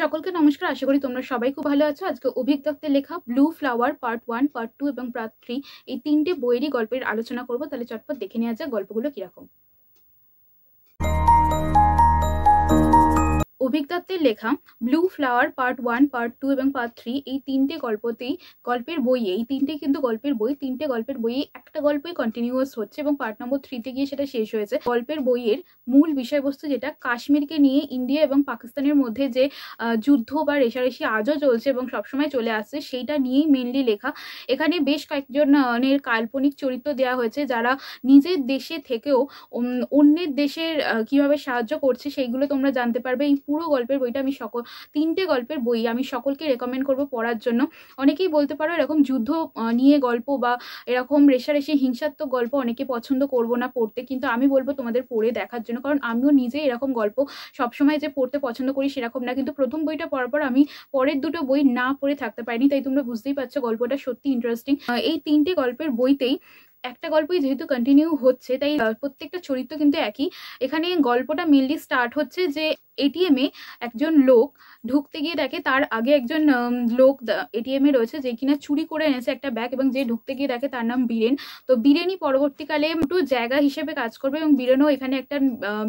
সকলকে নমস্কার আশা করি তোমরা সবাই খুব ভালো আছো আজকে অভিক দত্তের লেখা blue flower part one part two এবং পার্ট থ্রি এই তিনটে বইয়েরই গল্পের আলোচনা করবো তাহলে চটপট দেখে নেওয়া যাক গল্পগুলো কীরকম অভিক দত্তের লেখা blue flower part one part two এবং পার্ট থ্রি এই তিনটে গল্পতেই গল্পের বই এই তিনটে কিন্তু গল্পের বই তিনটে গল্পের বই একটা গল্পই কন্টিনিউয়াস হচ্ছে এবং পার্ট নম্বর থ্রিতে গিয়ে সেটা শেষ হয়েছে গল্পের বইয়ের মূল বিষয়বস্তু যেটা কাশ্মীরকে নিয়ে ইন্ডিয়া এবং পাকিস্তানের মধ্যে যে যুদ্ধ বা রেশারেশি আজও চলছে এবং সবসময় চলে আসছে সেইটা নিয়েই মেনলি লেখা এখানে বেশ কয়েকজনের কাল্পনিক চরিত্র দেওয়া হয়েছে যারা নিজের দেশে থেকেও অন্যের দেশের কিভাবে সাহায্য করছে সেইগুলো তোমরা জানতে পারবে এই পুরো পুরো গল্পের বইটা আমি সকল তিনটে গল্পের বই আমি সকলকে রেকমেন্ড করব পড়ার জন্য অনেকেই বলতে পারো এরকম যুদ্ধ নিয়ে গল্প বা এরকম রেশারেশি হিংসাত্মক গল্প অনেকে পছন্দ করবো না পড়তে কিন্তু আমি বলবো তোমাদের পড়ে দেখার জন্য কারণ আমিও নিজে এরকম গল্প সবসময় যে পড়তে পছন্দ করি সেরকম না কিন্তু প্রথম বইটা পড়ার পর আমি পরের দুটো বই না পড়ে থাকতে পারিনি তাই তোমরা বুঝতেই পারছো গল্পটা সত্যি ইন্টারেস্টিং এই তিনটে গল্পের বইতেই একটা গল্পই যেহেতু কন্টিনিউ হচ্ছে তাই প্রত্যেকটা চরিত্র কিন্তু একই এখানে গল্পটা মেনলি স্টার্ট হচ্ছে যে এটিএমে একজন লোক ঢুকতে গিয়ে দেখে তার আগে একজন লোক এটিএম এ রয়েছে যে কিনা চুরি করে এনেছে একটা ব্যাগ এবং যে ঢুকতে গিয়ে দেখে তার নাম বীরেন তো বীরেনই পরবর্তীকালে একটু জায়গা হিসেবে কাজ করবে এবং বীরেনও এখানে একটা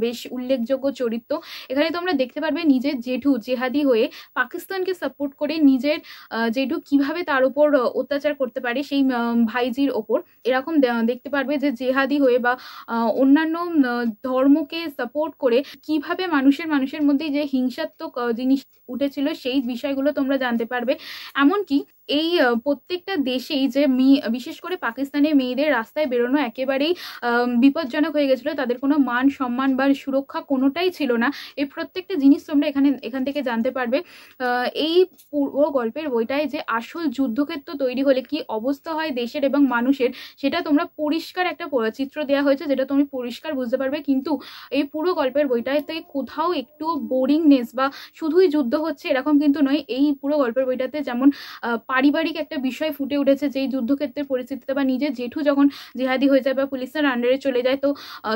বেশ উল্লেখযোগ্য চরিত্র এখানে তোমরা দেখতে পারবে নিজের জেঠু জেহাদি হয়ে পাকিস্তানকে সাপোর্ট করে নিজের জেঠু কিভাবে তার উপর অত্যাচার করতে পারে সেই ভাইজির ওপর এরকম দেখতে পারবে যে জেহাদি হয়ে বা অন্যান্য ধর্মকে সাপোর্ট করে কিভাবে মানুষের মানুষের মানুষের মধ্যে যে হিংসাত্মক জিনিস উঠেছিল সেই বিষয়গুলো তোমরা জানতে পারবে এমনকি এই প্রত্যেকটা দেশেই যে মেয়ে বিশেষ করে পাকিস্তানের মেয়েদের রাস্তায় বেরোনো একেবারেই বিপজ্জনক হয়ে গেছিলো তাদের কোনো মান সম্মান বা সুরক্ষা কোনোটাই ছিল না এই প্রত্যেকটা জিনিস তোমরা এখানে এখান থেকে জানতে পারবে এই পূর্ব গল্পের বইটায় যে আসল যুদ্ধক্ষেত্র তৈরি হলে কি অবস্থা হয় দেশের এবং মানুষের সেটা তোমরা পরিষ্কার একটা চিত্র দেওয়া হয়েছে যেটা তুমি পরিষ্কার বুঝতে পারবে কিন্তু এই পুরো গল্পের থেকে কোথাও একটু বোরিংনেস বা শুধুই যুদ্ধ হচ্ছে এরকম কিন্তু নয় এই পুরো গল্পের বইটাতে যেমন পারিবারিক একটা বিষয় ফুটে উঠেছে যেই যুদ্ধক্ষেত্রের পরিস্থিতিতে বা নিজের জেঠু যখন জেহাদি হয়ে যায় বা পুলিশের আন্ডারে চলে যায় তো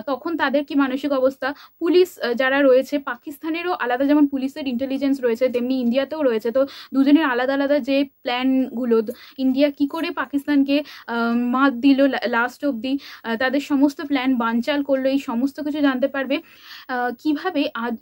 তখন তাদের কি মানসিক অবস্থা পুলিশ যারা রয়েছে পাকিস্তানেরও আলাদা যেমন পুলিশের ইন্টেলিজেন্স রয়েছে তেমনি ইন্ডিয়াতেও রয়েছে তো দুজনের আলাদা আলাদা যে প্ল্যানগুলো ইন্ডিয়া কি করে পাকিস্তানকে মাত দিল লাস্ট অবধি তাদের সমস্ত প্ল্যান বানচাল করলো এই সমস্ত কিছু জানতে পারবে কিভাবে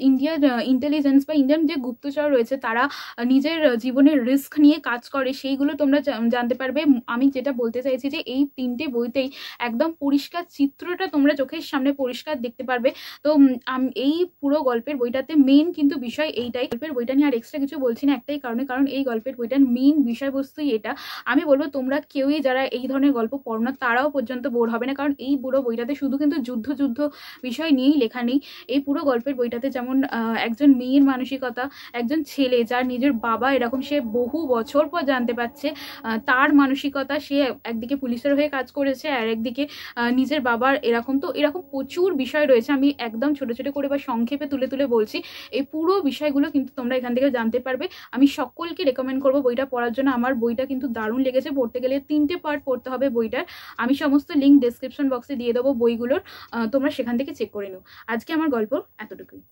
ইন্ডিয়ার ইন্টেলিজেন্স বা ইন্ডিয়ান যে গুপ্তচর রয়েছে তারা নিজের জীবনের রিস্ক নিয়ে কাজ করে সেইগুলো তোমরা জানতে পারবে আমি যেটা বলতে চাইছি যে এই তিনটে বইতেই একদম পরিষ্কার চিত্রটা তোমরা চোখের সামনে পরিষ্কার দেখতে পারবে তো এই পুরো গল্পের বইটাতে মেন কিন্তু বিষয় এইটাই গল্পের বইটা নিয়ে আর এক্সট্রা কিছু বলছি না একটাই কারণে কারণ এই গল্পের বইটার মেন বিষয়বস্তুই এটা আমি বলবো তোমরা কেউই যারা এই ধরনের গল্প পড়ো না তারাও পর্যন্ত বোর হবে না কারণ এই পুরো বইটাতে শুধু কিন্তু যুদ্ধ যুদ্ধ বিষয় নিয়েই লেখা নেই এই পুরো গল্পের বইটাতে যেমন একজন মেয়ের মানসিকতা একজন ছেলে যার নিজের বাবা এরকম সে বহু বছর পর জানতে পাচ্ছে তার মানসিকতা সে একদিকে পুলিশের হয়ে কাজ করেছে আর একদিকে নিজের বাবার এরকম তো এরকম প্রচুর বিষয় রয়েছে আমি একদম ছোট ছোট করে বা সংক্ষেপে তুলে তুলে বলছি এই পুরো বিষয়গুলো কিন্তু তোমরা এখান থেকে জানতে পারবে আমি সকলকে রেকমেন্ড করবো বইটা পড়ার জন্য আমার বইটা কিন্তু দারুণ লেগেছে পড়তে গেলে তিনটে পার্ট পড়তে হবে বইটার আমি সমস্ত লিঙ্ক ডিসক্রিপশন বক্সে দিয়ে দেবো বইগুলোর তোমরা সেখান থেকে চেক করে নিও আজকে আমার গল্প এতটুকুই